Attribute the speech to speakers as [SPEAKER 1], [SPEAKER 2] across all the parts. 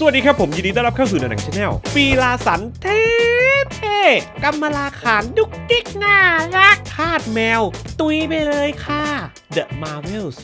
[SPEAKER 1] สวัสดีครับผม ยินดีต้อนรับเข้าสู่หนังชาแนลปีลาสันเทเทกัมมาลาขานดุกกิกน่ารักคาดแมว ตุยไปเลยค่ะ The Marvels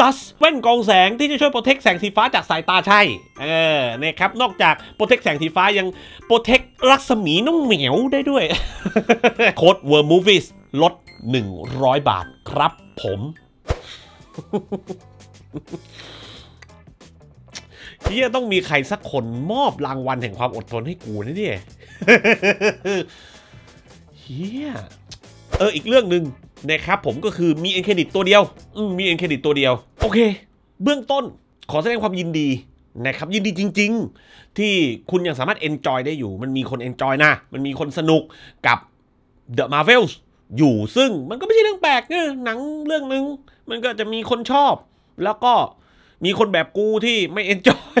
[SPEAKER 1] ตัส แว่นกองแสงที่จะช่วยโปรเทคแสงสีฟ้าจากสายตาใช่เออนยครับ นอกจากโปรเทคแสงสีฟ้ายังโปรเทครักษมีน้องเหมียวได้ด้วย โค้ดเว o ร์มูฟิสลด 100 บาทครับผม ที่จะต้องมีใครสักคนมอบรางวัลแห่งความอดทนให้กูนี่ิเฮีย yeah. เอออีกเรื่องหนึ่งนะครับผมก็คือมีเอ็นเครดิตตัวเดียว อืมมีเอ็นเครดิตตัวเดียว โอเค เบื้องต้นขอแสดงความยินดีนะครับ ยินดีจริง ๆ ที่คุณยังสามารถเ็นจอยได้อยู่ มันมีคนเ็นจอยนะ มันมีคนสนุกกับ The Marvels อยู่ซึ่งมันก็ไม่ใช่เรื่องแปลกนะหนังเรื่องนึง มันก็จะมีคนชอบ แล้วก็มีคนแบบกูที่ไม่เ็นจอย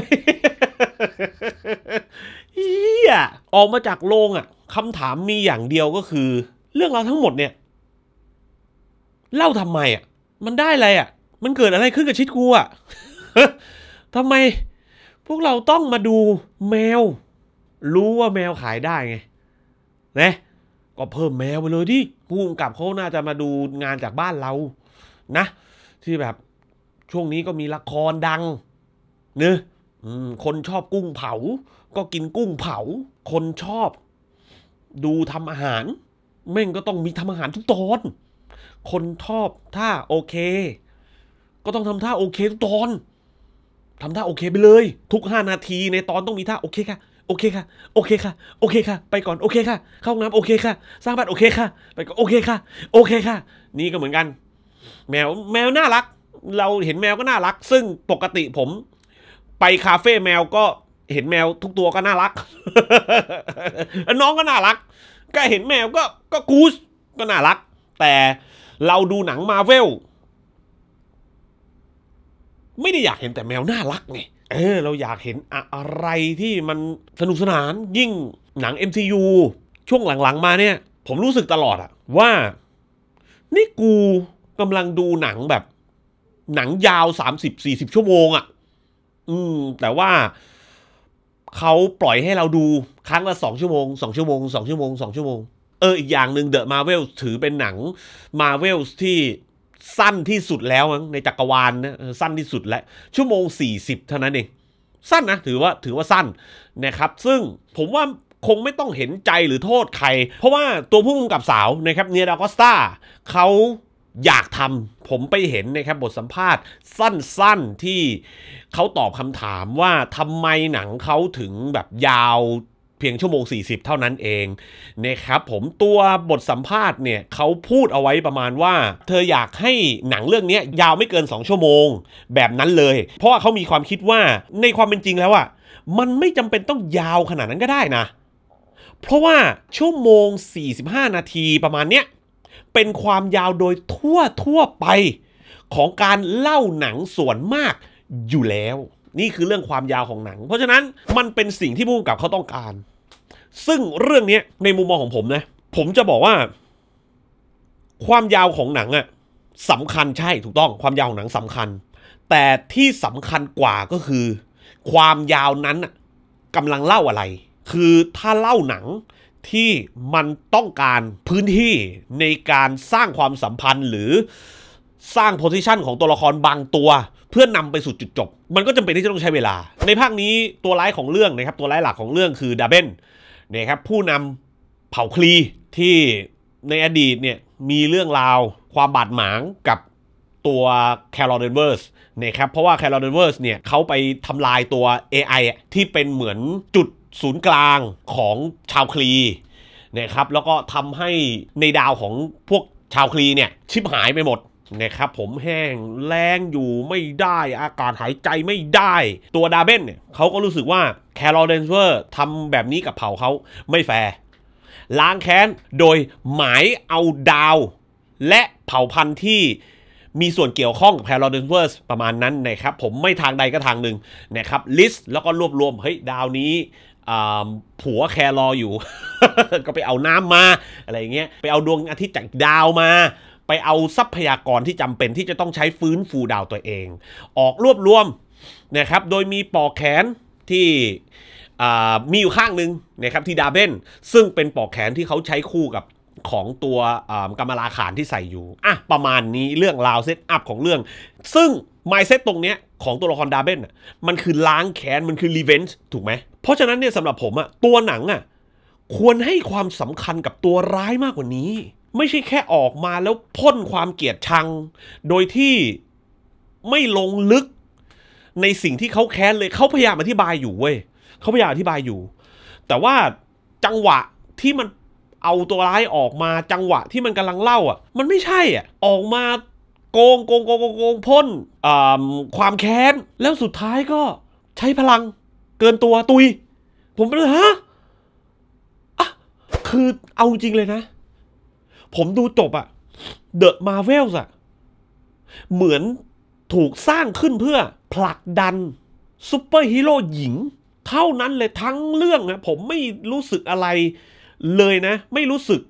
[SPEAKER 1] เฮียออกมาจากโรงอะ่ะคำถามมีอย่างเดียวก็คือเรื่องราวทั้งหมดเนี่ย เล่าทำไมอ่ะ มันได้อะไรอ่ะมันเกิดอะไรขึ้นกับชิดกูอ่ะทำไม พวกเราต้องมาดูแมว รู้ว่าแมวขายได้ไงนะก็เพิ่มแมวไปเลยที่ผู้กำกับเขาน่าจะมาดูงานจากบ้านเรา นะ ที่แบบช่วงนี้ก็มีละครดังเนื้อคนชอบกุ้งเผา ก็กินกุ้งเผา คนชอบดูทำอาหารแม่งก็ต้องมีทำอาหารทุกตอน คนชอบท่าโอเค ก็ต้องทำท่าโอเคทุกตอน ทำท่าโอเคไปเลย ทุกห้านาทีในตอนต้องมีท่าโอเคค่ะ โอเคค่ะโอเคค่ะ โอเคค่ะ ไปก่อนโอเคค่ะ เข้าห้องน้ำโอเคค่ะ สร้างบ้านโอเคค่ะ ไปก่อนโอเค ค่ะ โอเคค่ะ นี่ก็เหมือนกัน แมวแมวน่ารัก เราเห็นแมวก็น่ารัก ซึ่งปกติผม ไปคาเฟ่แมวก็เห็นแมวทุกตัวก็น่ารัก น้องก็น่ารักก็เห็นแมวก็ก็กูสก็น่ารัก แต่เราดูหนังมาเวล ไม่ได้อยากเห็นแต่แมวน่ารักไงเออ เราอยากเห็นอะไรที่มันสนุกสนาน ยิ่งหนัง MCU ช่วงหลังๆ มาเนี่ย ผมรู้สึกตลอดอะว่านี่กูกำลังดูหนังแบบ หนังยาว 30-40 ชั่วโมงอะอืม แต่ว่าเขาปล่อยให้เราดูครั้งละสองชั่วโมงสองชั่วโมงสองชั่วโมงสองชั่วโมงเอออีกอย่างหนึ่งเดอะมาเวลถือเป็นหนัง มาเวลที่สั้นที่สุดแล้วัในจักรวาลนนะสั้นที่สุดแล้วชั่วโมง 40 เท่านั้นเองสั้นนะถือว่าถือว่าสั้นนะครับ ซึ่งผมว่าคงไม่ต้องเห็นใจหรือโทษใคร เพราะว่าตัวผู้กำกับสาวนะครับเนียดาโอสตาเขาอยากทำผมไปเห็นนะครับบทสัมภาษณ์สั้น ๆที่เขาตอบคำถามว่าทำไมหนังเขาถึงแบบยาวเพียงชั่วโมง 40 เท่านั้นเองนะครับผมตัวบทสัมภาษณ์เนี่ยเขาพูดเอาไว้ประมาณว่า เธออยากให้หนังเรื่องนี้ยาวไม่เกิน 2 ชั่วโมง แบบนั้นเลย เพราะว่าเขามีความคิดว่าในความเป็นจริงแล้วอะมันไม่จำเป็นต้องยาวขนาดนั้นก็ได้นะ เพราะว่าชั่วโมง 45 นาทีประมาณเนี้ยเป็นความยาวโดยทั่วทั่วไปของการเล่าหนังส่วนมากอยู่แล้ว นี่คือเรื่องความยาวของหนัง เพราะฉะนั้นมันเป็นสิ่งที่ผู้กำกับเขาต้องการ ซึ่งเรื่องนี้ในมุมมองของผมนะผมจะบอกว่า ความยาวของหนังอะสำคัญใช่ถูกต้อง ความยาวของหนังสำคัญ แต่ที่สำคัญกว่าก็คือ ความยาวนั้นกำลังเล่าอะไร คือถ้าเล่าหนังที่มันต้องการพื้นที่ในการสร้างความสัมพันธ์หรือสร้างโพสิชันของตัวละครบางตัว เพื่อนนำไปสู่จุดจบ มันก็จำเป็นที่จะต้องใช้เวลา ในภาคนี้ตัวร้ายของเรื่องนะครับตัวร้ายหลักของเรื่องคือดาเบนนะครับผู้นำเผ่าคลี ที่ในอดีตเนี่ยมีเรื่องราวความบาดหมาง กับตัวแคลร์เดนเวอร์สนะครับเพราะว่าแคลร์เดนเวอร์สเนี่ยเขาไปทำลายตัว AI ที่เป็นเหมือนจุดศูนย์กลางของชาวคลีนะครับแล้วก็ทำให้ในดาวของพวกชาวคลีเนี่ยชิบหายไปหมดนะครับผมแห้งแรงอยู่ไม่ได้อากาศหายใจไม่ได้ตัวดาเบนเนี่ยเขาก็รู้สึกว่าแคลร์เดนเวอร์ทำแบบนี้กับเผ่าเขาไม่แฟร์ล้างแค้นโดยหมายเอาดาว และเผ่าพันธุ์ที่มีส่วนเกี่ยวข้องกับแคลร์เดนเวอร์ประมาณนั้นนะครับผมไม่ทางใดก็ทางหนึ่งนะครับลิสต์แล้วก็รวบรวมเฮ้ยดาวนี้ผัวแครออยู่ ก็ไปเอาน้ำมา อะไรเงี้ย ไปเอาดวงอาทิตย์จากดาวมา ไปเอาทรัพยากรที่จำเป็นที่จะต้องใช้ฟื้นฟูดาวตัวเอง ออกรวบรวมนะครับ โดยมีปอกแขนที่มีอยู่ข้างหนึ่งนะครับที่ดาเบนซึ่งเป็นปอกแขนที่เขาใช้คู่กับของตัวกรรมราขานที่ใส่อยู่ อ่ะ ประมาณนี้เรื่องราวเซตอัพของเรื่อง ซึ่งไมเซตตรงเนี้ยของตัวละครดาเบนมันคือล้างแค้นมันคือรีเวนจ์ถูกไหมเพราะฉะนั้นเนี่ยสำหรับผมอะตัวหนังอะควรให้ความสำคัญกับตัวร้ายมากกว่านี้ ไม่ใช่แค่ออกมาแล้วพ่นความเกลียดชัง โดยที่ไม่ลงลึกในสิ่งที่เขาแค้นเลยเขาพยายามอธิบายอยู่เว้ยเขาพยายามอธิบายอยู่ แต่ว่าจังหวะที่มันเอาตัวร้ายออกมาจังหวะที่มันกำลังเล่าอ่ะมันไม่ใช่อ่ะออกมาโกงโกงโกงโกงพ่นความแค้น แล้วสุดท้ายก็ใช้พลังเกินตัวตุย ผมเลยฮะะคือเอาจริงเลยนะ ผมดูจบอะเดอะมาเวลส์อะเหมือนถูกสร้างขึ้นเพื่อ ผลักดันซูเปอร์ฮีโร่หญิง เท่านั้นเลยทั้งเรื่องนะผมไม่รู้สึกอะไรเลยนะ ไม่รู้สึก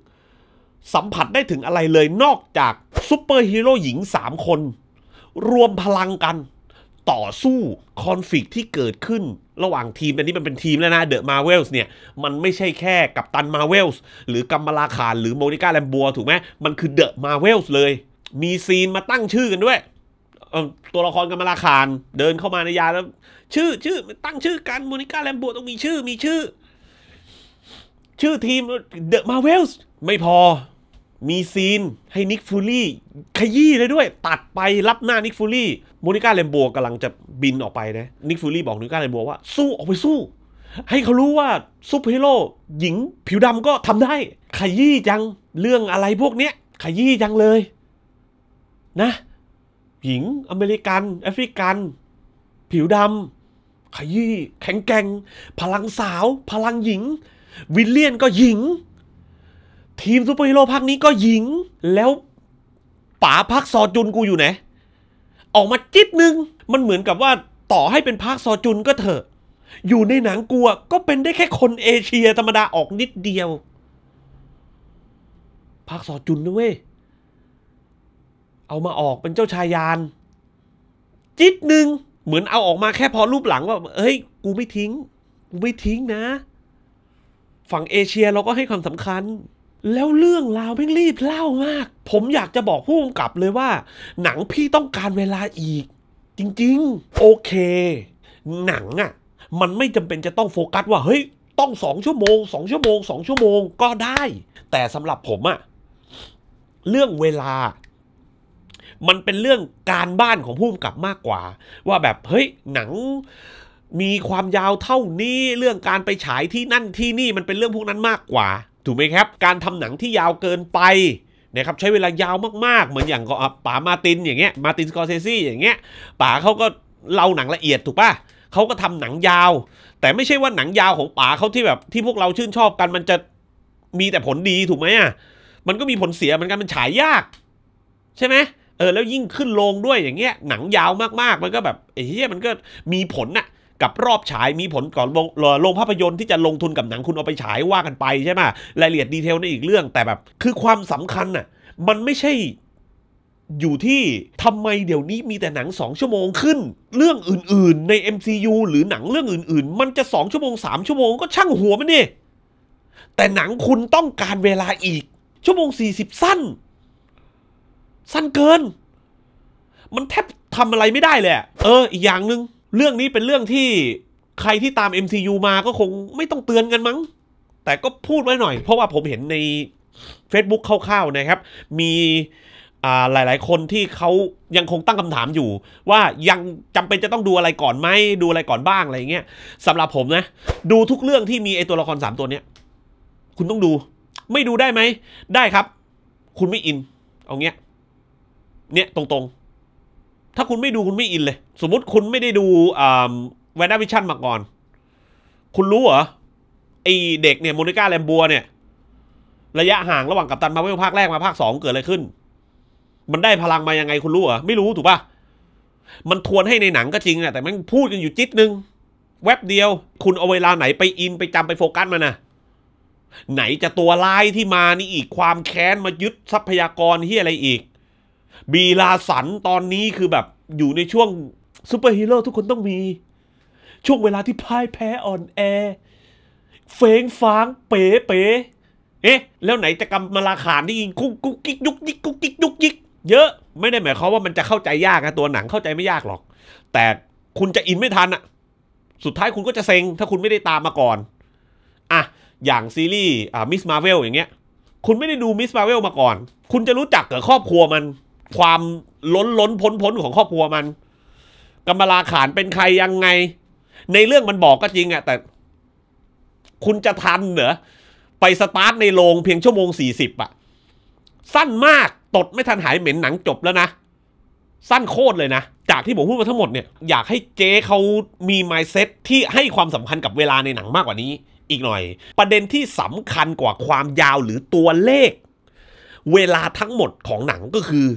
[SPEAKER 1] สัมผัสได้ถึงอะไรเลย นอกจากซูเปอร์ฮีโร่หญิง 3 คน รวมพลังกันต่อสู้ คอนฟ lict ที่เกิดขึ้น ระหว่างทีมอันนี้มันเป็นทีมแล้วนะเดอะมาเวลส์เนี่ยมันไม่ใช่แค่กัปตันมาเวลส์หรือกัมมาลาคารหรือโมนิกาแลมบัวถูกไหมมันคือเดอะมาเวลส์เลย มีซีนมาตั้งชื่อกันด้วย ตัวละครกัมมาลาคารเดินเข้ามาในยา แล้ว ชื่อชื่อตั้งชื่อกันโมนิกาแลมบัวต้องมีชื่อมีชื่อ ชื่อทีมเดอะมาเวลส์ไม่พอมีซีนให้นิกฟูลี่ขยี้เลยด้วย ตัดไปรับหน้านิกฟูลี่โมนิก้าเลมโบกำลังจะบินออกไปนะนิกฟูลี่บอกโมนิก้าเลมโบว่า สู้ ออกไปสู้ ให้เขารู้ว่าซูเปอร์ฮีโร่หญิง ผิวดำก็ทำได้ ขยี้จัง เรื่องอะไรพวกเนี้ยขยี้จังเลย นะ หญิงอเมริกันแอฟริกัน ผิวดำขยี้แข็งแกร่ง พลังสาว พลังหญิง วิลเลียนก็หญิงทีมซูเปอร์ฮีโร่ภาคนี้ก็หญิงแล้วป๋าพักซอจุนกูอยู่ไหน ออกมาจิตนึงมันเหมือนกับว่าต่อให้เป็นภาคซอจุนก็เถอะ อยู่ในหนังกลัวก็เป็นได้แค่คนเอเชียธรรมดาออกนิดเดียวภาคซอจุนนะเว้ยเอามาออกเป็นเจ้าชายยานจิตหนึ่ง เหมือนเอาออกมาแค่พอรูปหลังว่าเฮ้ย กูไม่ทิ้งกูไม่ทิ้งนะ ฝั่งเอเชียเราก็ให้ความสำคัญแล้วเรื่องราวแม่งรีบเล่ามาก ผมอยากจะบอกผู้กำกับเลยว่า หนังพี่ต้องการเวลาอีก จริงๆ โอเค หนังอะ่ะ มันไม่จำเป็นจะต้องโฟกัส ว่าเฮ้ย ต้องสองชั่วโมงสองชั่วโมงสองชั่วโมงก็ได้ แต่สำหรับผมอะ่ะเรื่องเวลา มันเป็นเรื่องการบ้านของผู้กำกับมากกว่า ว่าแบบเฮ้ยหนัง มีความยาวเท่านี้เรื่องการไปฉายที่นั่นที่นี่มันเป็นเรื่องพวกนั้นมากกว่าถูกไหมครับการทำหนังที่ยาวเกินไปนะครับใช้เวลายาวมาก ๆ เหมือนอย่างก็ป๋ามาตินอย่างเงี้ยมาตินสกอร์เซซี่อย่างเงี้ยป๋าเขาก็เล่าหนังละเอียดถูกปะเขาก็ทำหนังยาว แต่ไม่ใช่ว่าหนังยาวของป๋าเขาที่แบบที่พวกเราชื่นชอบกันมันจะมีแต่ผลดีถูกไหมอ่ะมันก็มีผลเสียเหมือนกันมันฉายยากใช่ไหมเออแล้วยิ่งขึ้นลงด้วยอย่างเงี้ยหนังยาวมากๆมันก็แบบเฮ้ยมันก็มีผลน่ะกับรอบฉายมีผลก่อนโรงภาพยนตร์ที่จะลงทุนกับหนังคุณเอาไปฉายว่ากันไปใช่ไหมรายละเอียด ดีเทลในอีกเรื่องแต่แบบ คือความสำคัญน่ะมันไม่ใช่ อยู่ที่ทำไมเดี๋ยวนี้มีแต่หนังสองชั่วโมงขึ้น เรื่องอื่น ๆใน MCU หรือหนังเรื่องอื่น ๆ มันจะสองชั่วโมงสามชั่วโมงก็ช่างหัวมันนี่แต่หนังคุณต้องการเวลาอีก ชั่วโมงสิบสั้นสั้นเกิน มันแทบทำอะไรไม่ได้เลยเอออีกอย่างหนึง่งเรื่องนี้เป็นเรื่องที่ใครที่ตาม MCU มาก็คงไม่ต้องเตือนกันมั้ง แต่ก็พูดไว้หน่อย เพราะว่าผมเห็นใน Facebook คร่าวๆนะครับ มีหลาย ๆ คนที่เขายังคงตั้งคำถามอยู่ ว่ายังจำเป็นจะต้องดูอะไรก่อนไหมดูอะไรก่อนบ้างอะไรเงี้ยสำหรับผมนะ ดูทุกเรื่องที่มีไอตัวละคร3ตัวเนี้ย คุณต้องดู ไม่ดูได้ไหมได้ครับ คุณไม่อินเอาเงี้ย เนี้ยตรงงถ้าคุณไม่ดูคุณไม่อินเลย สมมติคุณไม่ได้ดูแวนด้าวิชั่นมาก่อน คุณรู้เหรอ ไอเด็กเนี่ยโมนิก้าแลมบัวเนี่ย ระยะห่างระหว่างกับตันมาเวลภาคแรกมาภาคสองเกิดอะไรขึ้น มันได้พลังมายังไงคุณรู้เหรอ ไม่รู้ถูกปะมันทวนให้ในหนังก็จริงนะแต่มันพูดกันอยู่จิตนึงแวบเดียว คุณเอาเวลาไหนไปอินไปจำไปโฟกัสมันนะไหนจะตัวลายที่มานี่อีกความแค้นมายึดทรัพยากรที่อะไรอีกบีลาสันตอนนี้คือแบบอยู่ในช่วงซูเปอร์ฮีโร่ทุกคนต้องมี ช่วงเวลาที่พ่ายแพ้อ่อนแอเฟงฟางเป๋ เป๋ เอ๊ะ แล้วไหนจะกำมาลาขานที่ยิงกุกกุ๊กกิ๊กยุกยิกกุ๊กกิ๊กยุกยิก เยอะไม่ได้หมายความว่ามันจะเข้าใจยากนะ ตัวหนังเข้าใจไม่ยากหรอก แต่คุณจะอินไม่ทันอะสุดท้ายคุณก็จะเซ็งถ้าคุณไม่ได้ตามมาก่อน อ่ะ อย่างซีรีส์อ่ามิสมาเวลอย่างเงี้ย คุณไม่ได้ดูมิสมาเวลมาก่อน คุณจะรู้จักกับครอบครัวมันความล้นล้นพ้นพ้นของครอบครัวมัน กรมลาขานเป็นใครยังไง ในเรื่องมันบอกก็จริงอะแต่ คุณจะทันเหรอ ไปสตาร์ทในโรงเพียงชั่วโมงสี่สิบอะสั้นมากตดไม่ทันหายเหม็นหนังจบแล้วนะ สั้นโคตรเลยนะ จากที่ผมพูดมาทั้งหมดเนี่ยอยากให้เจ๊เขามีมายเซ็ตที่ให้ความสำคัญกับเวลาในหนังมากกว่านี้ อีกหน่อย ประเด็นที่สำคัญกว่าความยาวหรือตัวเลข เวลาทั้งหมดของหนังก็คือ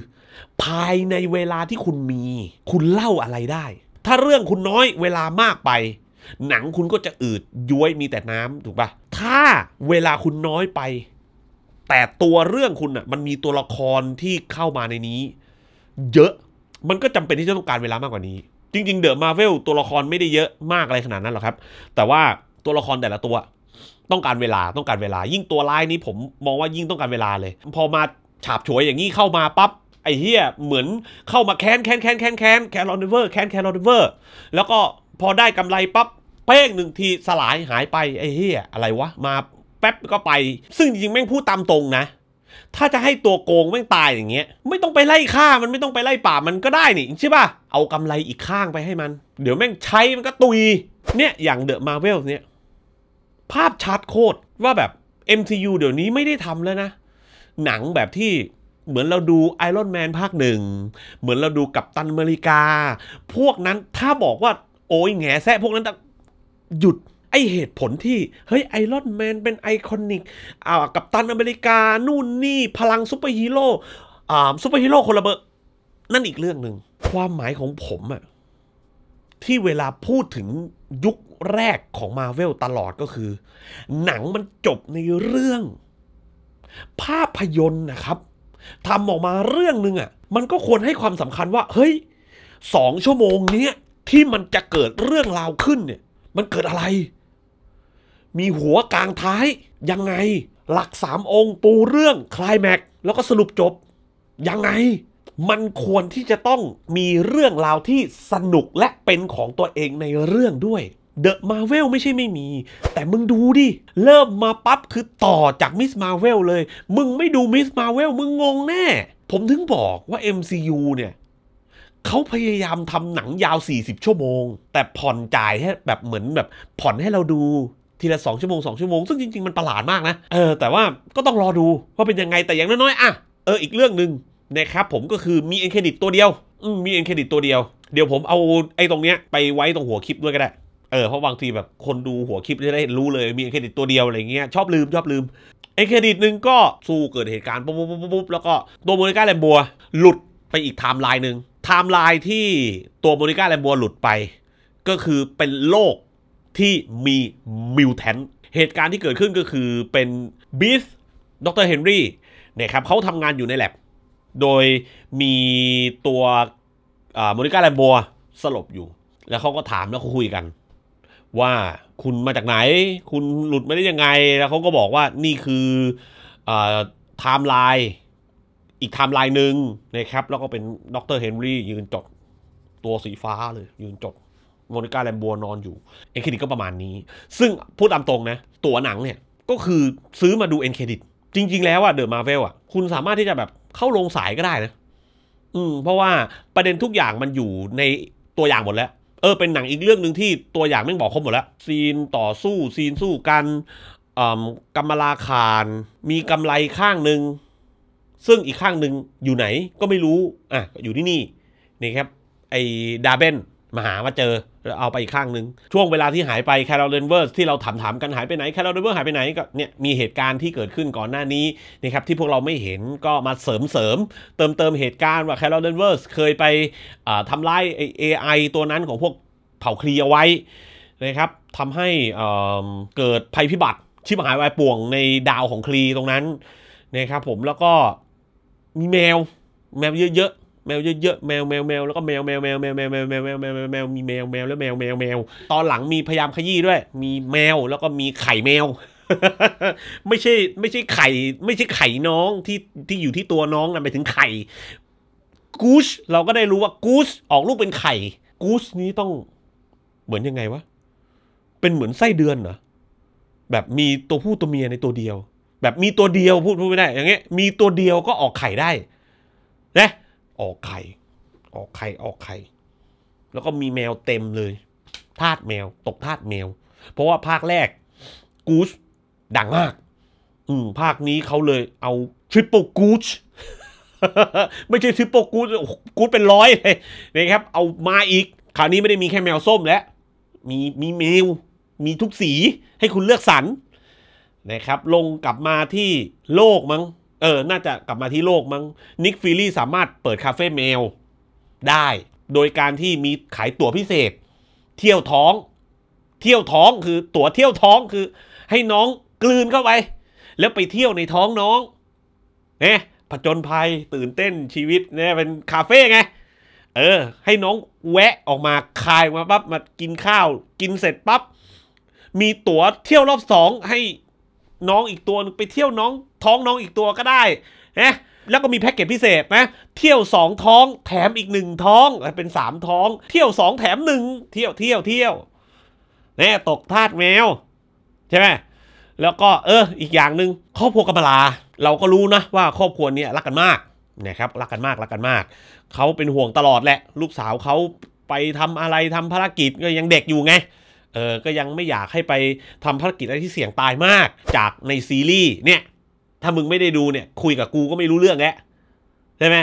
[SPEAKER 1] ภายในเวลาที่คุณมี คุณเล่าอะไรได้ ถ้าเรื่องคุณน้อยเวลามากไป หนังคุณก็จะอืดย้วยมีแต่น้ำถูกปะถ้าเวลาคุณน้อยไป แต่ตัวเรื่องคุณอ่ะมันมีตัวละครที่เข้ามาในนี้ เยอะมันก็จำเป็นที่จะต้องการเวลามากกว่านี้ จริง ๆ เดอะมาเวลตัวละครไม่ได้เยอะมากอะไรขนาดนั้นหรอกครับ แต่ว่าตัวละครแต่ละตัว ต้องการเวลาต้องการเวลา ยิ่งตัวร้ายนี้ผมมองว่ายิ่งต้องการเวลาเลยพอมาฉาบฉวยอย่างนี้เข้ามาปั๊บไอ้เฮียเหมือนเข้ามาแค้นแค้นแค้นแค้นแค้นแคนลอนเเวอร์แค้นแคนลอนเเวอร์แล้วก็พอได้กำไรปั๊บเป้งหนึ่งทีสลายหายไป ไอ้เฮียอะไรวะมาแป๊บก็ไป ซึ่งจริงแม่งพูดตามตรงนะ ถ้าจะให้ตัวโกงแม่งตายอย่างเงี้ย ไม่ต้องไปไล่ฆ่ามันไม่ต้องไปไล่ป่ามันก็ได้นี่ใช่ป่ะเอากำไรอีกข้างไปให้มัน เดี๋ยวแม่งใช้มันก็ตุยเนี่ยอย่างเดอะมาเวลเนี่ยภาพชัดโคตรว่าแบบ MCU เดี๋ยวนี้ไม่ได้ทำแล้วนะ หนังแบบที่เหมือนเราดูไอรอนแมนภาคหนึ่ง เหมือนเราดูกับตันอเมริกา พวกนั้นถ้าบอกว่า โอ้ยแงแซะพวกนั้น หยุดไอเหตุผลที่ เฮ้ยไอรอนแมนเป็นไอคอนิกอ่ากับตันอเมริกา นู่นนี่พลังซูเปอร์ฮีโร่อ่าซูเปอร์ฮีโร่คนละเบอร์นั่นอีกเรื่องหนึ่ง ความหมายของผมอะที่เวลาพูดถึงยุคแรกของมาเวลตลอดก็คือ หนังมันจบในเรื่อง ภาพยนตร์นะครับทำออกมาเรื่องนึงอะ่ะมันก็ควรให้ความสำคัญว่าเฮ้ยสองชั่วโมงเนี้ย ที่มันจะเกิดเรื่องราวขึ้นเนี่ย มันเกิดอะไร มีหัวกลางท้าย ยังไง หลักสามองค์ ปูเรื่องคลายแม็กแล้วก็สรุปจบ ยังไง มันควรที่จะต้องมีเรื่องราวที่สนุกและเป็นของตัวเองในเรื่องด้วยเดอะมาเวลไม่ใช่ไม่มี แต่มึงดูดิ เริ่มมาปั๊บ คือต่อจากมิสมาเวลเลย มึงไม่ดูมิสมาเวลมึงงงแน่ ผมถึงบอกว่า MCU เนี่ย เขาพยายามทำหนังยาว 40 ชั่วโมง แต่ผ่อนจ่ายให้แบบเหมือนแบบผ่อนให้เราดูทีละ 2 ชั่วโมง 2 ชั่วโมง ซึ่งจริง ๆ มันประหลาดมากนะ เออ แต่ว่าก็ต้องรอดูว่าเป็นยังไง แต่อย่างน้อยๆอ่ะเอออีกเรื่องหนึ่งนะครับผมก็คือมีเอ็นเครดิตตัวเดียวมีเอ็นเครดิตตัวเดียวเดี๋ยวผมเอาไอ้ตรงเนี้ยไปไว้ตรงหัวคลิปด้วยก็ได้เออเพราะบางทีแบบคนดูหัวคลิปจะได้รู้เลยมีเครดิตตัวเดียวอะไรเงี้ยชอบลืมชอบลืมไอเครดิตหนึ่งก็สู้เกิดเหตุการณ์ปุ๊บปุ๊บปุ๊บแล้วก็ตัวโมนิก้าแลมบัวหลุดไปอีกไทม์ไลน์หนึ่งไทม์ไลน์ที่ตัวโมนิก้าแลมบัวหลุดไป ก็คือเป็นโลกที่มีมิวแทนเหตุการณ์ที่เกิดขึ้นก็คือเป็นบิสดรเฮนรี่เนี่ยครับเขาทำงานอยู่ในแลบโดยมีตัวโมนิก้าแลมบัวสลบอยู่ แล้วเขาก็ถามแล้วคุยกันว่าคุณมาจากไหน คุณหลุดมาได้ยังไงแล้วเขาก็บอกว่านี่คือไทม์ไลน์อีกไทม์ไลน์หนึ่งนะครับ แล้วก็เป็นดรเฮนรี่ ยืนจดตัวสีฟ้าเลย ยืนจดโมนิก้าแลมบัวนอนอยู่เอ็นเครดิตก็ประมาณนี้ ซึ่งพูดตามตรงนะ ตัวหนังเนี่ย ก็คือซื้อมาดูเอ็นเครดิตจริง ๆ แล้วอะเดอะมาเวลอะคุณสามารถที่จะแบบเข้าลงสายก็ได้นะ อืม เพราะว่าประเด็นทุกอย่างมันอยู่ในตัวอย่างหมดแล้วเออเป็นหนังอีกเรื่องหนึ่งที่ตัวอย่างไม่บอกครบหมดแล้ว ซีนต่อสู้ ซีนสู้กันกำมลาคาร มีกำไรข้างหนึ่งซึ่งอีกข้างหนึ่งอยู่ไหนก็ไม่รู้อ่ะอยู่ที่นี่ นี่ครับ ไอ้ดาเบนมาหามาเจอแล้วเอาไปอีกข้างหนึ่งช่วงเวลาที่หายไปแคโรไินเวอร์สที่เราถามถามกันหายไปไหนแคโรไินเวอร์หายไปไหนก็เนี่ยมีเหตุการณ์ที่เกิดขึ้นก่อนหน้านี้นะครับที่พวกเราไม่เห็นก็มาเสริมเสริมเติมเติมเหตุการณ์ว่าแคโรไินเวอร์สเคยไปทำลายเอไอตัวนั้นของพวกเผ่าคลีเอาไว้นะครับทำให้เกิดภัยพิบัติชิบหายวายป่วงในดาวของคลีตรงนั้นนะครับผมแล้วก็มีแมวแมวเยอะแมวเยอะๆ แมวแมวแมวแล้วก็แมวแมวแมวแมวแมวแมวแมวแมวแมวแมวมีแมวแมวแล้วแมวแมวแมวตอนหลังมีพยายามขยี้ด้วยมีแมวแล้วก็มีไข่แมวไม่ใช่ ไม่ใช่ไข่ไม่ใช่ไข่น้องที่ที่อยู่ที่ตัวน้องนะไปถึงไข่กูช เราก็ได้รู้ว่ากูชออกลูกเป็นไข่กูชนี้ต้องเหมือนยังไงวะ เป็นเหมือนไส้เดือนเหรอแบบมีตัวผู้ตัวเมียในตัวเดียว แบบมีตัวเดียวพูดพูดไม่ได้ อย่างเงี้ยมีตัวเดียวก็ออกไข่ได้นะออกไข่ออกไข่ออกไข่แล้วก็มีแมวเต็มเลยทาดแมวตกทาดแมว เพราะว่าภาคแรกกูชดังมากอืม ภาคนี้เขาเลย เอาทริปเปิลกูชไม่ใช่ทริปเปิลกูชกูชเป็นร้อยเลยนะครับ เอามาอีกคราวนี้ไม่ได้มีแค่แมวส้มแล้วมีมีแมวมีทุกสีให้คุณเลือกสรรนะครับ ลงกลับมาที่โลกมั้งเออ น่าจะกลับมาที่โลกมั้งนิกฟิลี่สามารถเปิดคาเฟ่แมวได้โดยการที่มีขายตั๋วพิเศษ เที่ยวท้อง เที่ยวท้องคือตั๋วเที่ยวท้องคือ ให้น้องกลืนเข้าไป แล้วไปเที่ยวในท้องน้องเนี่ยผจญภัยตื่นเต้นชีวิตเนี่ยเป็นคาเฟ่ไง เออ ให้น้องแวะออกมาคายมาปั๊บมากินข้าว กินเสร็จปั๊บมีตั๋วเที่ยวรอบสองให้น้องอีกตัวไปเที่ยวน้องท้องน้องอีกตัวก็ได้นะแล้วก็มีแพ็กเกจพิเศษนะ เที่ยว2ท้องแถมอีก1ท้องเป็น3ท้อง เที่ยว2แถม1เที่ยวเที่ยวเที่ยวแน่ตกทาดแมวใช่ไหมแล้วก็เอออีกอย่างหนึ่งครอบครัวกัมลา เราก็รู้นะว่า ครอบครัวนี้รักกันมากนะครับรักกันมากรักกันมาก เขาเป็นห่วงตลอดแหละลูกสาวเขาไปทำอะไรทำภารกิจก็ยังเด็กอยู่ไงเออ ก็ยังไม่อยากให้ไปทำภารกิจอะไรที่เสี่ยงตายมาก จากในซีรีส์เนี่ย ถ้ามึงไม่ได้ดูเนี่ย คุยกับกูก็ไม่รู้เรื่องแล้วใช่ไหม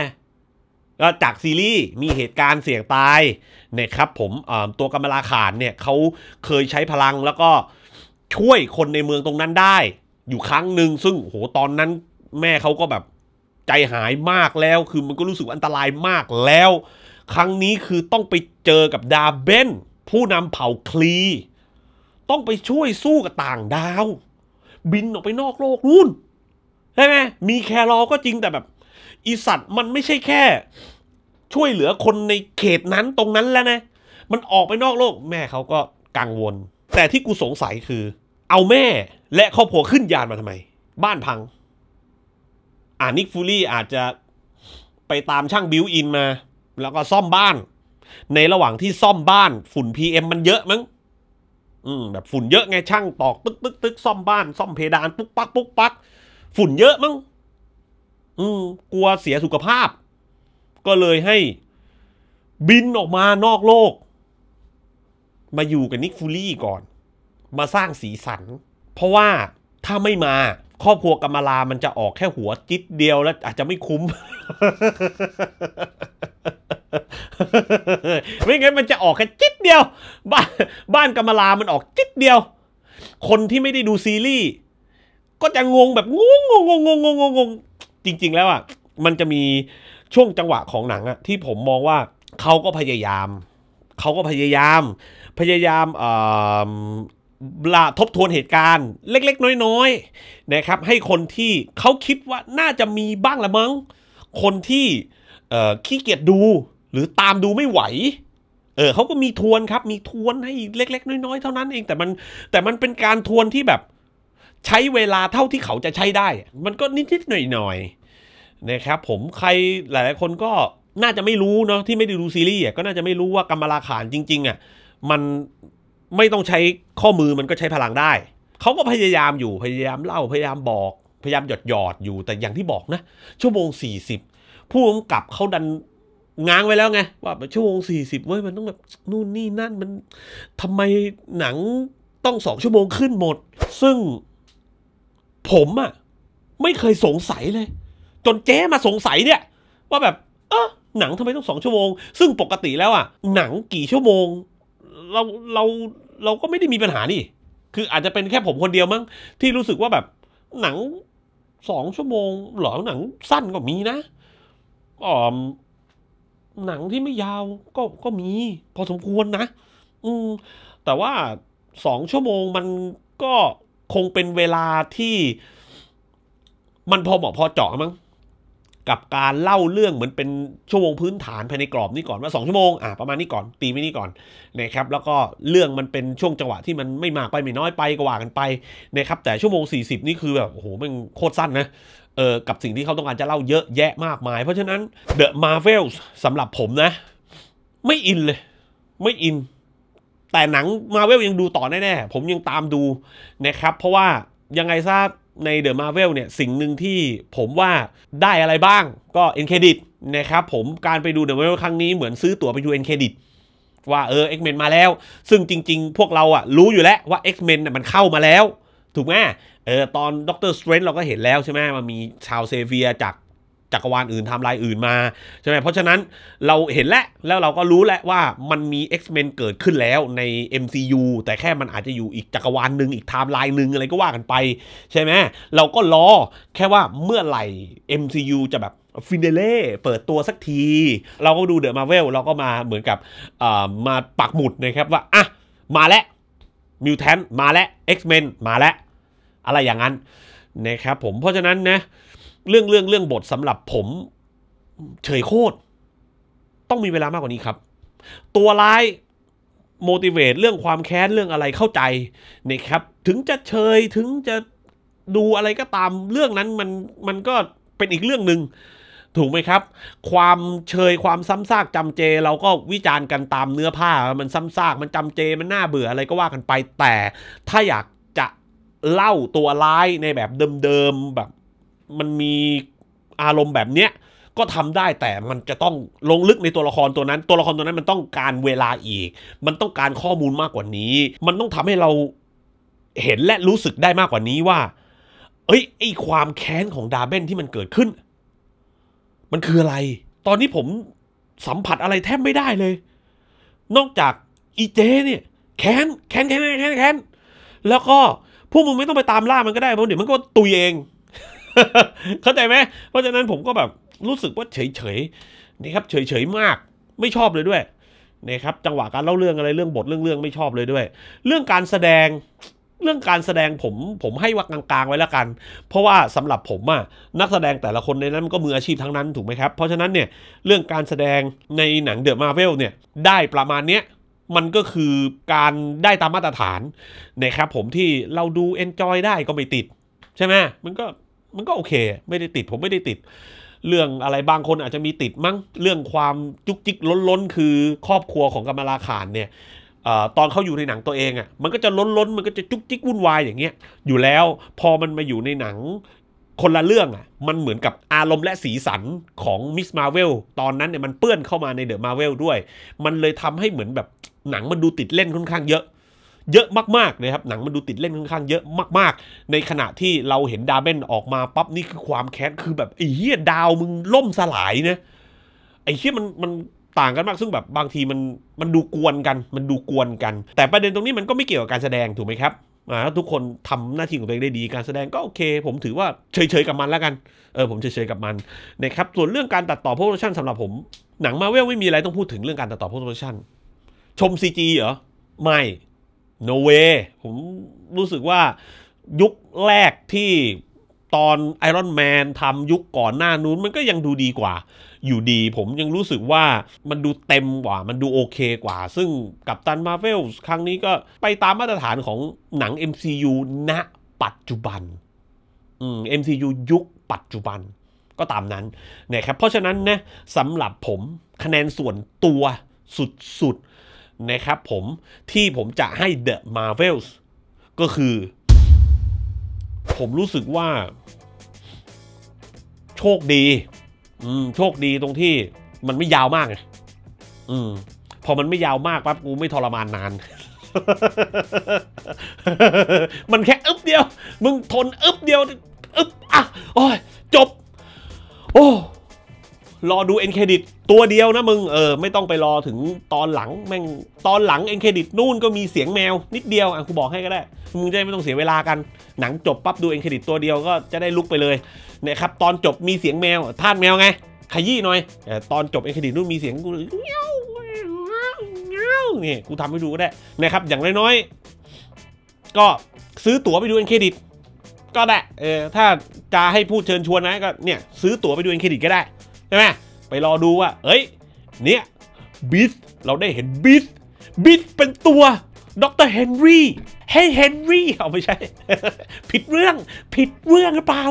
[SPEAKER 1] ก็จากซีรีส์มีเหตุการณ์เสี่ยงตายเนี่ยครับผมตัวกำมลาขานเนี่ยเขาเคยใช้พลังแล้วก็ช่วยคนในเมืองตรงนั้นได้ อยู่ครั้งหนึ่งซึ่งโหตอนนั้นแม่เขาก็แบบใจหายมากแล้วคือมันก็รู้สึกอันตรายมากแล้ว ครั้งนี้คือต้องไปเจอกับดาเบนผู้นำเผ่าคลี ต้องไปช่วยสู้กับต่างดาว บินออกไปนอกโลกนู่นใช่ไหมมีแครอก็จริงแต่แบบอีสัตว์มันไม่ใช่แค่ ช่วยเหลือคนในเขตนั้นตรงนั้นแล้วนะ มันออกไปนอกโลก แม่เขาก็กังวล แต่ที่กูสงสัยคือ เอาแม่ และครอบครัวขึ้นยานมาทำไม บ้านพังอ่านิกฟูลี่อาจจะไปตามช่างบิวอินมา แล้วก็ซ่อมบ้านในระหว่างที่ซ่อมบ้าน ฝุ่น PM มันเยอะมั้ง อืมแบบฝุ่นเยอะไงช่างตอกตึกตึกตึกซ่อมบ้านซ่อมเพดานปุ๊กปักปุ๊กปักฝุ่นเยอะมั้งอืม กลัวเสียสุขภาพ ก็เลยให้ บินออกมานอกโลก มาอยู่กับนิกฟูลี่ก่อน มาสร้างสีสัน เพราะว่าถ้าไม่มาครอบครัวกรรมลามันจะออกแค่หัวจิตเดียวแล้ว อาจจะไม่คุ้มไม่งั้นมันจะออกแค่จิ๊ดเดียว บ้านบ้านกำมลามันออกจิ๊ดเดียว คนที่ไม่ได้ดูซีรีส์ก็จะงงแบบงงงงงงงงงจริงๆแล้วอ่ะมันจะมีช่วงจังหวะของหนังอ่ะที่ผมมองว่าเขาก็พยายามเขาก็พยายาม พยายามเอ่อละทบทวนเหตุการณ์ เล็ก ๆ น้อยๆนะครับ ให้คนที่เขาคิดว่าน่าจะมีบ้างละมั้งคนที่ขี้เกียจดูหรือตามดูไม่ไหว เออเขาก็มีทวนครับ มีทวนให้เล็ก ๆ น้อย ๆ เท่านั้นเองแต่มันแต่มันเป็นการทวนที่แบบใช้เวลาเท่าที่เขาจะใช้ได้ มันก็นิดๆหน่อยๆนะครับ ผมใครหลายๆคนก็น่าจะไม่รู้เนาะที่ไม่ได้ดูซีรีส์ก็น่าจะไม่รู้ว่ากรรมราขานจริงๆอ่ะมันไม่ต้องใช้ข้อมือมันก็ใช้พลังได้เขาก็พยายามอยู่พยายามเล่าพยายามบอก พยายามหยอดหยอดอยู่แต่อย่างที่บอกนะชั่วโมงสสี่ิบผู้กำกับเขาดันง้างไว้แล้วไงว่าชั่วโมงสี่สิบเว้ยมันต้องแบบ นู่นนี่นั่นมัน ทำไมหนังต้องสองชั่วโมงขึ้นหมด ซึ่งผมอะไม่เคยสงสัยเลย จนเจ๊มาสงสัยเนี่ย ว่าแบบ เออหนังทำไมต้องสองชั่วโมง ซึ่งปกติแล้วอะหนังกี่ชั่วโมง เราเราเราก็ไม่ได้มีปัญหานี่ คืออาจจะเป็นแค่ผมคนเดียวมั้งที่รู้สึกว่าแบบ หนังสองชั่วโมงหรอหนังสั้นก็มีนะอ๋อหนังที่ไม่ยาวก็ก็มี พอสมควรนะอืมแต่ว่าสองชั่วโมงมันก็คงเป็นเวลาที่ มันพอเหมาะพอเจาะมั้งกับการเล่าเรื่องเหมือนเป็นชั่วโมงพื้นฐานภายในกรอบนี้ก่อนว่าสองชั่วโมงอ่ะประมาณนี้ก่อนตีไม่นี่ก่อนนะครับ แล้วก็เรื่องมันเป็นช่วงจังหวะที่มันไม่มากไปไม่น้อยไปกว่ากันไปนะครับ แต่ชั่วโมง40นี่คือแบบโอ้โหมันโคตรสั้นนะเออกับสิ่งที่เขาต้องการจะเล่าเยอะแยะมากมาย เพราะฉะนั้น The m a r v e l สสำหรับผมนะ ไม่อินเลย ไม่อิน แต่หนังมาเวลยังดูต่อแน่ๆ ผมยังตามดูนะครับเพราะว่ายังไงทราบในเดอะมาเวลเนี่ยสิ่งหนึ่งที่ผมว่าได้อะไรบ้างก็เอ c นเครดิตนะครับผมการไปดูเดอะมาเวลครั้งนี้เหมือนซื้อตั๋วไปดูเอ c นเครดิตว่าเออเอ็กเมนมาแล้ว ซึ่งจริงๆ พวกเราอะรู้อยู่แล้วว่า X-Men น่มันเข้ามาแล้ว ถูกไหมเออตอนด็อกเตอร์สเตรนท์เราก็เห็นแล้วใช่ไหม มันมีชาวเซเวียจากจักรวาลอื่นทำลายอื่นมาใช่ไหมเพราะฉะนั้นเราเห็นแล้วแล้วเราก็รู้แล้วว่ามันมี X-Men เกิดขึ้นแล้วใน MCU แต่แค่มันอาจจะอยู่อีกจักรวาลหนึ่งอีกไทม์ไลน์หนึ่งอะไรก็ว่ากันไปใช่ไหม เราก็รอแค่ว่าเมื่อไหร่ MCU จะแบบฟินเดเล่เปิดตัวสักที เราก็ดูเดอะมาเวลเราก็มาเหมือนกับมาปักหมุดนะครับว่าอ่ะมาแล้วมิวแทนมาแล้ว X-Men มาแล้วอะไรอย่างนั้นนะครับผมเพราะฉะนั้นนะเรื่องเรื่องเรื่องบทสำหรับผมเฉยโคตรต้องมีเวลามากกว่านี้ครับ ตัวร้ายโมดิเวตเรื่องความแค้นเรื่องอะไรเข้าใจนะครับ ถึงจะเฉยถึงจะดูอะไรก็ตามเรื่องนั้นมันมันก็เป็นอีกเรื่องหนึ่ง ถูกไหมครับ ความเฉยความซ้ำซากจำเจ เราก็วิจารณ์กันตามเนื้อผ้ามันซ้ำซากมันจำเจ มันน่าเบื่ออะไรก็ว่ากันไป แต่ถ้าอยากเล่าตัวร้ายในแบบเดิมๆแบบ มันมีอารมณ์แบบเนี้ยก็ทำได้แต่มันจะต้องลงลึกในตัวละครตัวนั้น ตัวละครตัวนั้นมันต้องการเวลาอีก มันต้องการข้อมูลมากกว่านี้ มันต้องทำให้เราเห็นและรู้สึกได้มากกว่านี้ว่า เอ้ยไอความแค้นของดาเบนที่มันเกิดขึ้น มันคืออะไร ตอนนี้ผมสัมผัสอะไรแทบไม่ได้เลย นอกจากอีเจ เนี่ย แค้นแค้นแค้นแค้นแค้นแล้วก็พวกมึงไม่ต้องไปตามล่ามันก็ได้เพราะเดี๋ยวมันก็ตุยเอง เข้าใจไหมเพราะฉะนั้นผมก็แบบ รู้สึกว่าเฉยๆ นี่ครับเฉยๆมากไม่ชอบเลยด้วยนี่ครับจังหวะการเล่าเรื่องอะไรเรื่องบทเรื่องเรื่องไม่ชอบเลยด้วย เรื่องการแสดงเรื่องการแสดงผมผมให้ว่ากลางๆไว้แล้วกัน เพราะว่าสำหรับผมอะนักแสดงแต่ละคนในนั้นมันก็มืออาชีพทั้งนั้นถูกไหมครับเพราะฉะนั้นเนี่ยเรื่องการแสดงในหนังเดอะมาร์เวลเนี่ยได้ประมาณเนี้ยมันก็คือการได้ตามมาตรฐานนะครับผมที่เราดูเอนจอยได้ก็ไม่ติด ใช่ไหมมันก็มันก็โอเค ไม่ได้ติดผมไม่ได้ติด เรื่องอะไรบางคนอาจจะมีติดมั้งเรื่องความจุกจิกล้นล้นคือครอบครัวของกำมราขานเนี่ยตอนเขาอยู่ในหนังตัวเองอะ่ะมันก็จะล้นล้นมันก็จะจุก จิก วุ่นวายอย่างเงี้ยอยู่แล้วพอมันมาอยู่ในหนังคนละเรื่องอ่ะมันเหมือนกับอารมณ์และสีสันของมิสมาเวลตอนนั้นเนี่ยมันเปื้อนเข้ามาในเดอะมาเวลด้วย มันเลยทำให้เหมือนแบบหนังมันดูติดเล่นค่อนข้างเยอะ เยอะมากๆนะครับหนังมันดูติดเล่นค่อนข้างเยอะมากๆ ในขณะที่เราเห็นดาเบนออกมาปั๊บนี่คือความแค้น คือแบบ ไอ้เหี้ยดาวมึงล่มสลายนะไอ้เฮียมันมันต่างกันมากซึ่งแบบบางทีมันมันดูกวนกันมันดูกวนกัน แต่ประเด็นตรงนี้มันก็ไม่เกี่ยวกับการแสดงถูกไหมครับถ้าทุกคนทำหน้าที่ของตัวเองได้ดีการแสดงก็โอเค ผมถือว่าเฉยๆกับมันแล้วกันเออ ผมเฉยๆกับมันนะครับส่วนเรื่องการตัดต่อโปรดักชันสำหรับผม หนังมาเวลไม่มีอะไรต้องพูดถึงเรื่องการตัดต่อโปรดักชันชม CG เหรอ ไม่ no way ผมรู้สึกว่ายุคแรกที่ตอนไอรอนแมนทำยุคก่อนหน้านู้นมันก็ยังดูดีกว่า อยู่ดีผมยังรู้สึกว่ามันดูเต็มกว่า มันดูโอเคกว่า ซึ่งกับตันมาเวลครั้งนี้ก็ไปตามมาตรฐานของหนัง MCU ณปัจจุบันอืม MCU ยุคปัจจุบัน ก็ตามนั้นนะครับ เพราะฉะนั้นนะสำหรับผมคะแนนส่วนตัวสุดๆนะครับ ผมที่ผมจะให้ The Marvels ก็คือผมรู้สึกว่า โชคดี อืมโชคดีตรงที่ มันไม่ยาวมากไง อืมพอมันไม่ยาวมากปั๊บกูไม่ทรมานนาน มันแค่อึ๊บเดียว มึงทนอึ๊บเดียว อึ๊บอ่ะ โอ้ย จบ โอ้รอดูเอ็นเครดิตตัวเดียวนะมึงเออไม่ต้องไปรอถึงตอนหลังแม่งตอนหลังเอ็นเครดิตนู่นก็มีเสียงแมวนิดเดียวอ่ะกูบอกให้ก็ได้มึงจะไม่ต้องเสียเวลากันหนังจบปั๊บดูเอ็นเครดิตตัวเดียวก็จะได้ลุกไปเลยนะครับตอนจบมีเสียงแมวท่านแมวไงขยี้หน่อยตอนจบเอ็นเครดิตนู่นมีเสียงกูเนี่ยกูทำให้ดูก็ได้นะครับอย่างน้อยๆก็ซื้อตั๋วไปดูเอ็นเครดิตก็ได้เออถ้าจะให้พูดเชิญชวนนะก็เนี่ยซื้อตั๋วไปดูเอ็นเครดิตก็ได้ใช่ไหมไปรอดูว่าเอ้ย เนี่ยบิสเราได้เห็นบิสบิสเป็นตัวดรเฮนรี่เฮ้เฮนรี่เอาไม่ใช่ ผิดเรื่องผิดเรื่องหรือเปล่า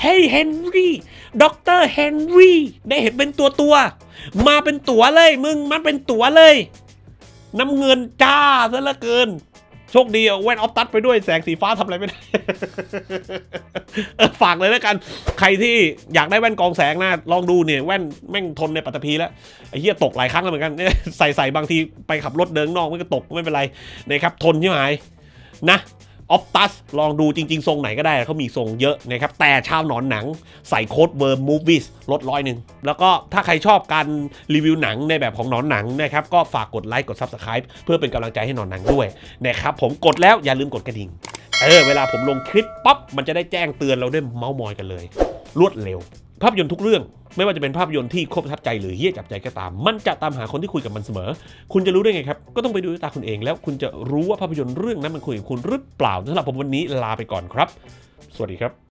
[SPEAKER 1] เฮ้เฮนรี่ดรเฮนรี่ได้เห็นเป็นตัวตัวมาเป็นตัวเลยมึงมันเป็นตัวเลยน้ำเงินจ้า ซะละเกินโชคดีเอาแว่นออฟตัดไปด้วยแสงสีฟ้าทำอะไรไม่ได้ฝากเลยแล้วกัน ใครที่อยากได้แว่นกองแสงนะลองดูเนี่ยแว่น แม่งทนในปัตภีแล้ว ไอ้เหี้ยตกหลายครั้งแล้วเหมือนกัน ใส่ใส่บางทีไปขับรถเดินนอกมันก็ตก ไม่เป็นไรนะครับ ทนใช่ไหมนะออฟตัสลองดูจริงๆ ทรงไหนก็ได้เขามีทรงเยอะนะครับแต่ชาวหนอนหนังใส่โค้ดเวิร์มมูฟวิสลดร้อยหนึ่ง แล้วก็ถ้าใครชอบการรีวิวหนังในแบบของหนอนหนังนะครับก็ฝากกดไลค์กดซับสไครป์เพื่อเป็นกำลังใจให้หนอนหนังด้วยนะครับผมกดแล้วอย่าลืมกดกระดิ่ง เออเวลาผมลงคลิปปั๊บมันจะได้แจ้งเตือนเราด้วยเมาส์มอยกันเลย รวดเร็วภาพยนตร์ทุกเรื่องไม่ว่าจะเป็นภาพยนตร์ที่ครบทับใจหรือเฮี้ยจับใจก็ตาม มันจะตามหาคนที่คุยกับมันเสมอ คุณจะรู้ได้ไงครับ ก็ต้องไปดูด้วยตาคุณเองแล้วคุณจะรู้ว่าภาพยนตร์เรื่องนั้นมันคุยกับคุณหรือเปล่าสำหรับผมวันนี้ลาไปก่อนครับ สวัสดีครับ